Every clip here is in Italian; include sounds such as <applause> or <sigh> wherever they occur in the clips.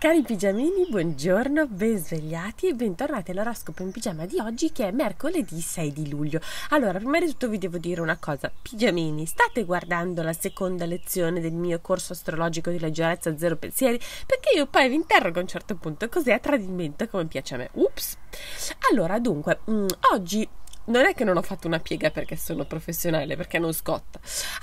Cari pigiamini, buongiorno, ben svegliati e bentornati all'oroscopo in pigiama di oggi che è mercoledì 6 di luglio. Allora, prima di tutto vi devo dire una cosa, pigiamini, state guardando la seconda lezione del mio corso astrologico di leggerezza zero pensieri perché io poi vi interrogo a un certo punto così a tradimento come piace a me. Ups! Allora, dunque, mh, mm, oggi non è che non ho fatto una piega perché sono professionale, perché non scotta.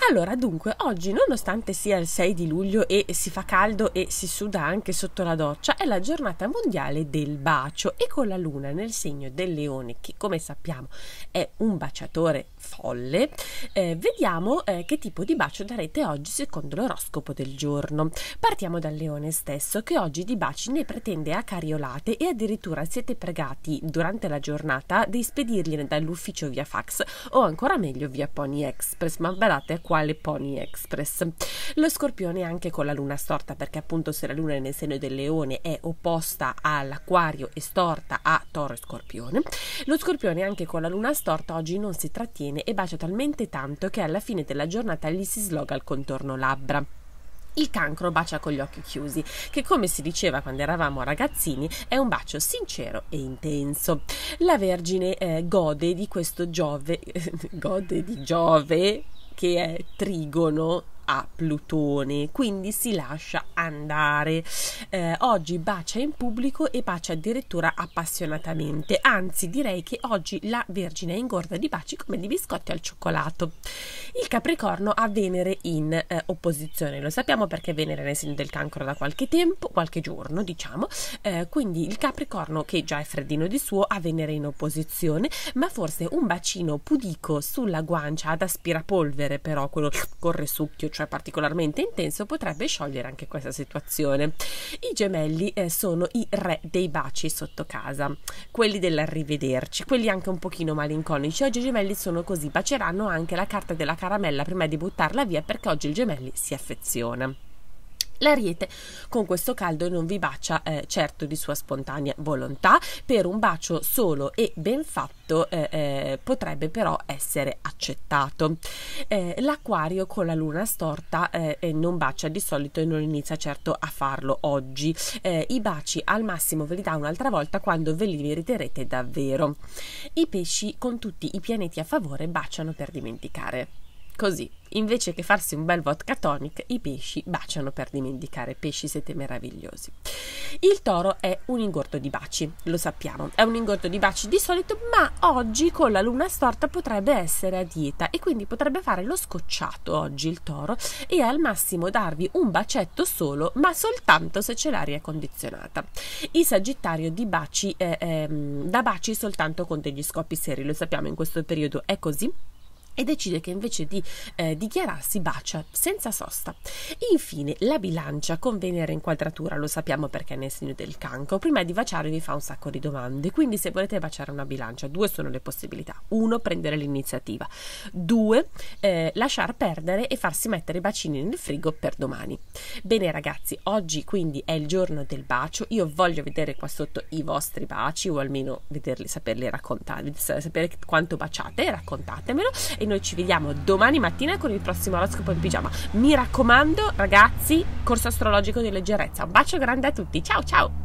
Allora, dunque, oggi, nonostante sia il 6 di luglio e si fa caldo e si suda anche sotto la doccia, è la giornata mondiale del bacio e con la luna nel segno del leone, che come sappiamo è un baciatore folle, eh, vediamo eh, che tipo di bacio darete oggi secondo l'oroscopo del giorno. Partiamo dal leone stesso, che oggi di baci ne pretende a cariolate e addirittura siete pregati durante la giornata di spedirgliene dall'ufficio all'ufficio via fax o ancora meglio via Pony Express, ma badate a quale Pony Express. Lo scorpione anche con la luna storta, perché appunto se la luna è nel segno del leone è opposta all'acquario e storta a toro e scorpione. Lo scorpione anche con la luna storta oggi non si trattiene e bacia talmente tanto che alla fine della giornata gli si sloga il contorno labbra. Il cancro bacia con gli occhi chiusi, che come si diceva quando eravamo ragazzini è un bacio sincero e intenso. La Vergine eh, gode di questo Giove, <laughs> gode di Giove che è trigono a Plutone, quindi si lascia andare. Eh, oggi bacia in pubblico e bacia addirittura appassionatamente, anzi direi che oggi la Vergine è ingorda di baci come di biscotti al cioccolato. Il Capricorno ha Venere in eh, opposizione, lo sappiamo perché Venere è nel segno del cancro da qualche tempo, qualche giorno diciamo, eh, quindi il Capricorno che già è freddino di suo ha Venere in opposizione, ma forse un bacino pudico sulla guancia ad aspirapolvere però quello che corre succhio cioè particolarmente intenso, potrebbe sciogliere anche questa situazione. I gemelli eh, sono i re dei baci sotto casa, quelli dell'arrivederci, quelli anche un pochino malinconici. Oggi i gemelli sono così, baceranno anche la carta della caramella prima di buttarla via perché oggi il gemelli si affeziona. L'ariete con questo caldo non vi bacia eh, certo di sua spontanea volontà, per un bacio solo e ben fatto eh, eh, potrebbe però essere accettato. Eh, l'acquario con la luna storta eh, non bacia di solito e non inizia certo a farlo oggi. Eh, I baci al massimo ve li dà un'altra volta quando ve li meriterete davvero. I pesci con tutti i pianeti a favore baciano per dimenticare. Così, invece che farsi un bel vodka tonic, i pesci baciano per dimenticare. Pesci siete meravigliosi. Il toro è un ingordo di baci, lo sappiamo. È un ingordo di baci di solito, ma oggi con la luna storta potrebbe essere a dieta e quindi potrebbe fare lo scocciato oggi il toro e al massimo darvi un bacetto solo, ma soltanto se c'è l'aria condizionata. Il sagittario di baci, eh, eh, da baci soltanto con degli scopi seri, lo sappiamo in questo periodo è così e decide che invece di eh, dichiararsi bacia senza sosta. Infine, la bilancia con Venere in quadratura, lo sappiamo perché è nel segno del cancro, prima di baciare vi fa un sacco di domande, quindi se volete baciare una bilancia, due sono le possibilità. Uno, prendere l'iniziativa. Due, eh, lasciar perdere e farsi mettere i bacini nel frigo per domani. Bene ragazzi, oggi quindi è il giorno del bacio, io voglio vedere qua sotto i vostri baci o almeno vederli, saperli raccontare, sapere quanto baciate, raccontatemelo e noi ci vediamo domani mattina con il prossimo oroscopo in pigiama. Mi raccomando, ragazzi, corso astrologico di leggerezza. Un bacio grande a tutti. Ciao ciao.